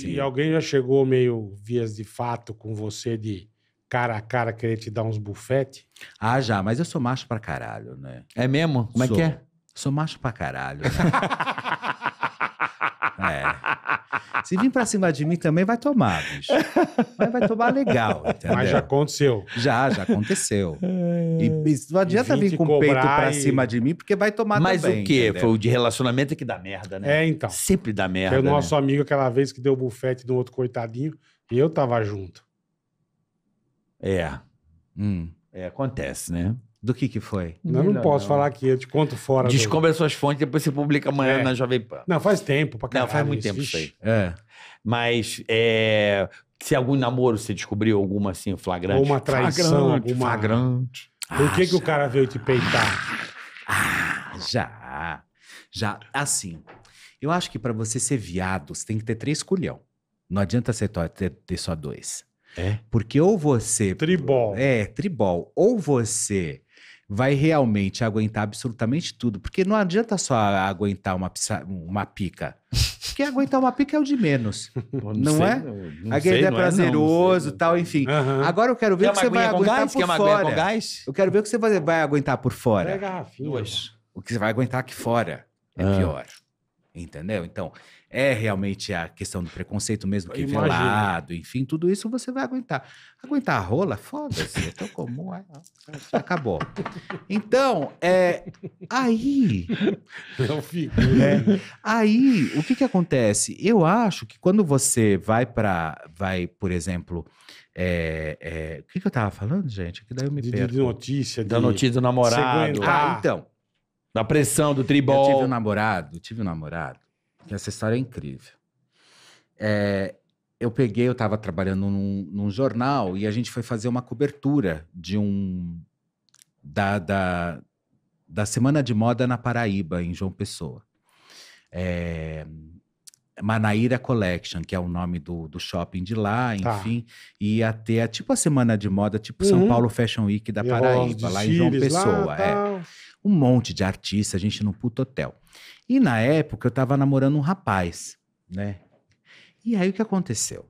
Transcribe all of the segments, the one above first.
Sim. E alguém já chegou meio vias de fato com você de cara a cara querer te dar uns bufete? Ah, já, mas eu sou macho pra caralho, né? É mesmo? Como sou. é que é? Sou macho pra caralho. Né? é. Se vir pra cima de mim também, vai tomar, bicho. Mas vai tomar legal, entendeu? Mas já aconteceu. Já, já aconteceu. É... E, não adianta vir com o peito pra e... cima de mim, porque vai tomar Mas também. Mas o quê? Entendeu? Foi o de relacionamento que dá merda, né? É, então. Sempre dá merda. Foi o né? nosso né? amigo aquela vez que deu o bufete do outro coitadinho e eu tava junto. É. Hum. É, acontece, né? Do que que foi? Eu não, não posso não. falar aqui, eu te conto fora. Descobre as suas fontes, depois você publica amanhã é. na Jovem Pan. Não, faz tempo pra caralho. Não, faz muito tempo isso aí. É. Mas é, se algum namoro você descobriu alguma assim flagrante. Ou uma traição. Flagrante. Alguma... flagrante. Por que ah, que já. o cara veio te peitar? Ah, já. Já. Assim, eu acho que para você ser viado, você tem que ter três colhão. Não adianta você ter, ter só dois. É? Porque ou você. Tribol. É, tribol. Ou você vai realmente aguentar absolutamente tudo. Porque não adianta só aguentar uma, uma pica. Porque aguentar uma pica é o de menos. Pô, não, não é? Não, Aquele sei, é, é prazeroso e tal, enfim. Uhum. Agora eu quero ver o que você vai aguentar gás? por fora. Com gás? Eu quero ver o que você vai, vai aguentar por fora. garrafinha. Duas. O que você vai aguentar aqui fora é ah. pior. Entendeu? Então, é realmente a questão do preconceito mesmo, que é velado, enfim, tudo isso você vai aguentar. Aguentar a rola, foda-se, é tão comum, é, acabou. Então, é, aí... Não fico, É, aí, o que que acontece? Eu acho que quando você vai para, vai, por exemplo, é, é, o que, que eu tava falando, gente? Que daí eu me de, De notícia. De... Da notícia do namorado. Ah, então. Da pressão do tribol. Eu tive um namorado, tive um namorado que essa história é incrível. É, eu peguei, eu estava trabalhando num, num, jornal e a gente foi fazer uma cobertura de um da, da, da semana de moda na Paraíba em João Pessoa. É, Manaíra Collection, que é o nome do, do shopping de lá, tá. enfim. Tá. E ia ter a, tipo a semana de moda, tipo uhum. São Paulo Fashion Week da Paraíba, lá em João Pessoa. Lá, tá. é. Um monte de artista, a gente no puto hotel. E na época eu tava namorando um rapaz, né? E aí o que aconteceu?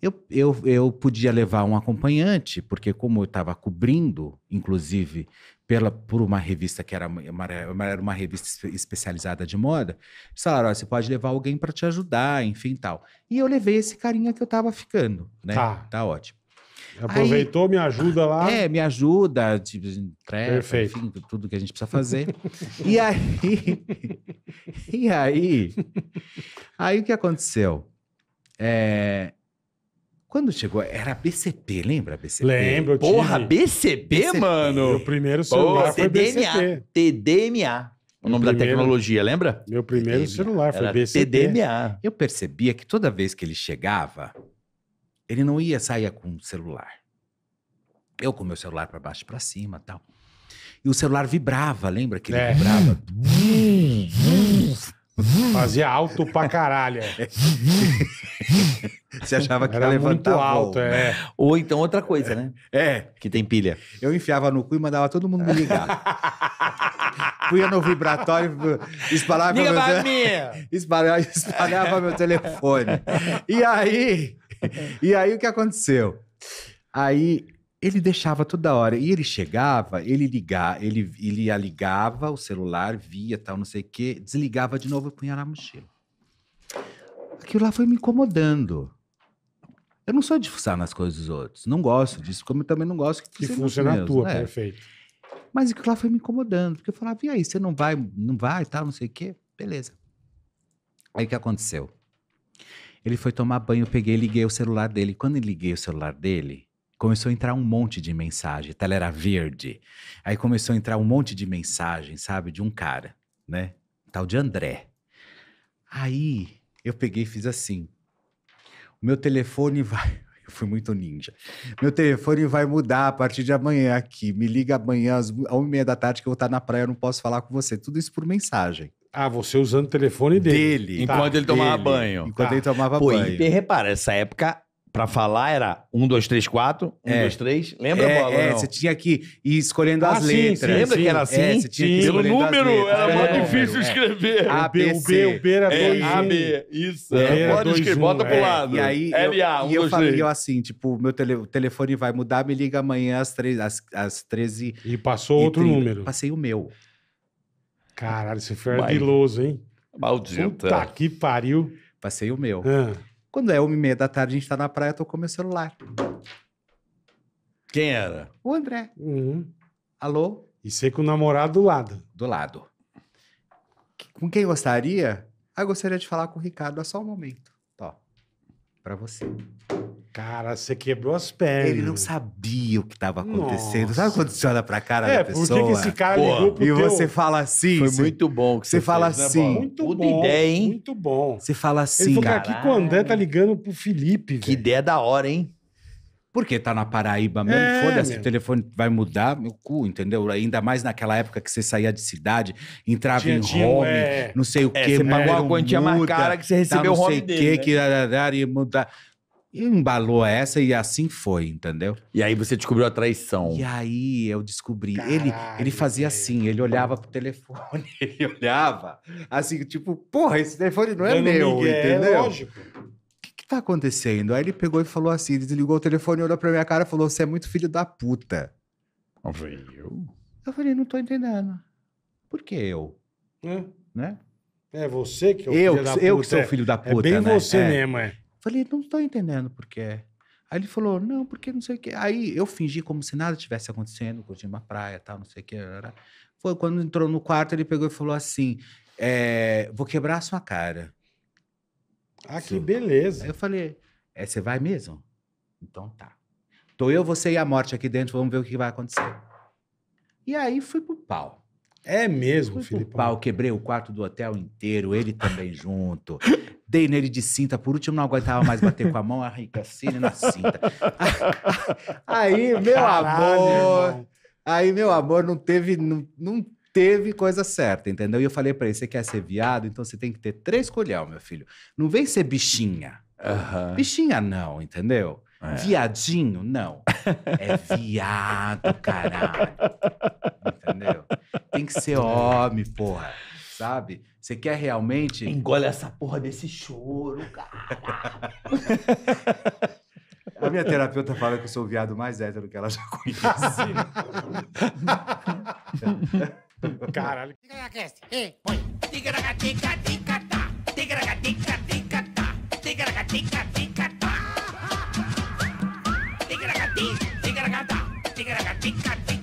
Eu, eu, eu podia levar um acompanhante, porque como eu estava cobrindo, inclusive, pela, por uma revista que era uma, era uma revista especializada de moda, eles falaram, você pode levar alguém para te ajudar, enfim, tal. E eu levei esse carinha que eu estava ficando, né? Tá, tá ótimo. Aproveitou, Aí, me ajuda lá. É, me ajuda, de entrega, Perfeito. enfim, tudo que a gente precisa fazer. e aí, e aí, aí o que aconteceu? É, quando chegou, era BCP, lembra BCP? Lembro, Porra, BCP, BCP, mano! Meu primeiro celular foi BCP. TDMA. O nome primeiro, da tecnologia, lembra? Meu primeiro TDMA. celular foi era BCP. TDMA. Eu percebia que toda vez que ele chegava, ele não ia sair com o celular. Eu com meu celular para baixo e para cima tal. E o celular vibrava, lembra que ele é. vibrava? Fazia alto pra caralho. É. Você achava que Era ia levantar muito alto, é. Ou então outra coisa, né? É. é. Que tem pilha. Eu enfiava no cu e mandava todo mundo me ligar. Punha no vibratório, espalhava meu, pra espalhava, espalhava meu telefone. E aí, e aí o que aconteceu? Aí ele deixava toda hora. E ele chegava, ele ligava, ele, ele ligava o celular, via tal, não sei o quê, desligava de novo e punha na mochila. Aquilo lá foi me incomodando. Eu não sou de fuçar nas coisas dos outros. Não gosto disso, como eu também não gosto que, que na tua, né? perfeito. Mas aquilo lá foi me incomodando, porque eu falava, e aí, você não vai, não vai tal, não sei o quê? Beleza. Aí o que aconteceu? Ele foi tomar banho, eu peguei, liguei o celular dele. Quando eu liguei o celular dele, começou a entrar um monte de mensagem. tal era verde. Aí começou a entrar um monte de mensagem, sabe? De um cara, né? Tal de André. Aí eu peguei e fiz assim. O meu telefone vai. Eu fui muito ninja. Meu telefone vai mudar a partir de amanhã aqui. Me liga amanhã às uma e meia da tarde que eu vou estar na praia, eu não posso falar com você. Tudo isso por mensagem. Ah, você usando o telefone dele. Dele. Enquanto tá, ele tomava dele. banho. Enquanto tá. ele tomava Pô, banho. E repara, essa época para falar era 1, 2, 3, 4, 1, 2, 3. Lembra, é, bola? É, você tinha que ir escolhendo ah, as sim, letras. Sim, lembra sim. que era é, assim? É, você tinha sim. que Pelo número, era é, muito difícil é. escrever. A, B, o B, o B era é, 2, A, B, isso. É, pode escrever, bota pro é. lado. E aí, L, A, 1, 2, E eu falei assim, tipo, meu tele, telefone vai mudar, me liga amanhã às, 13. às, às 13 E passou e outro 30. número. Passei o meu. Caralho, você foi ardiloso, hein? maldito Puta é. que pariu. Passei o meu. Ah. Quando é uma e meia da tarde, a gente está na praia, eu tô com meu celular. Quem era? O André. Uhum. Alô? E você com o namorado do lado. Do lado. Com quem gostaria? Ah, eu gostaria de falar com o Ricardo, é só um momento. Tó, para você. Cara, você quebrou as pernas. Ele não sabia o que estava acontecendo. Nossa. Sabe quando você olha pra cara é, da pessoa? Por que esse cara ligou pro E teu... você fala assim. Foi muito bom que você, fala fez, né, assim. Né, muito Puta bom. ideia, hein? Muito bom. Você fala assim. Ele falou, aqui com o André tá ligando pro Felipe. Que véio. ideia da hora, hein? Porque tá na Paraíba mesmo, é, foda-se, o telefone vai mudar meu cu, entendeu? Ainda mais naquela época que você saía de cidade, entrava tinha, em tinha, home, é, não sei o é, quê. você pagou a quantia mais cara que você tá, recebeu tá, não o home sei o quê, né? que, que e mudar embalou essa e assim foi, entendeu? E aí você descobriu a traição. E aí eu descobri. Caralho, ele ele fazia assim, ele olhava pro telefone, ele olhava assim, tipo, porra, esse telefone não é meu, Miguel, entendeu? É lógico. O que, tá acontecendo? Aí ele pegou e falou assim, desligou o telefone, olhou pra minha cara e falou, você é muito filho da puta. Eu falei, eu? Eu falei, não tô entendendo. Por que eu? Né? É você que é o eu, filho da puta. Eu que sou filho da puta, é. é bem né? você é. mesmo, é. Falei, não estou entendendo por quê. Aí ele falou, não, porque não sei o quê. Aí eu fingi como se nada tivesse acontecendo, curti uma praia, tal, não sei o quê. Foi quando entrou no quarto, ele pegou e falou assim, é, vou quebrar a sua cara. Ah, Sim. que beleza. Aí eu falei, é, você vai mesmo? Então tá. Tô eu, você e a morte aqui dentro, vamos ver o que vai acontecer. E aí fui pro pau. É mesmo, Fui Filipão. Pau, quebrei o quarto do hotel inteiro, ele também junto. Dei nele de cinta, por último não aguentava mais bater com a mão, arregassei ele na cinta. Aí, meu Caralho, amor. Irmão. Aí, meu amor, não teve, não, não teve coisa certa, entendeu? E eu falei para ele: você quer ser viado, então você tem que ter três colhão, meu filho. Não vem ser bichinha. Uhum. Bichinha não, entendeu? É. Viadinho, não. É viado, caralho. Entendeu? Tem que ser homem, porra sabe? Você quer realmente. Engole essa porra desse choro, cara. A minha terapeuta fala que eu sou o viado mais hétero que ela já conhece. Caralho. tica na tica Ei, põe. tica na tica tica tica tica tica tica tica tica tica tica tica tica tica tica na tica tica tica tica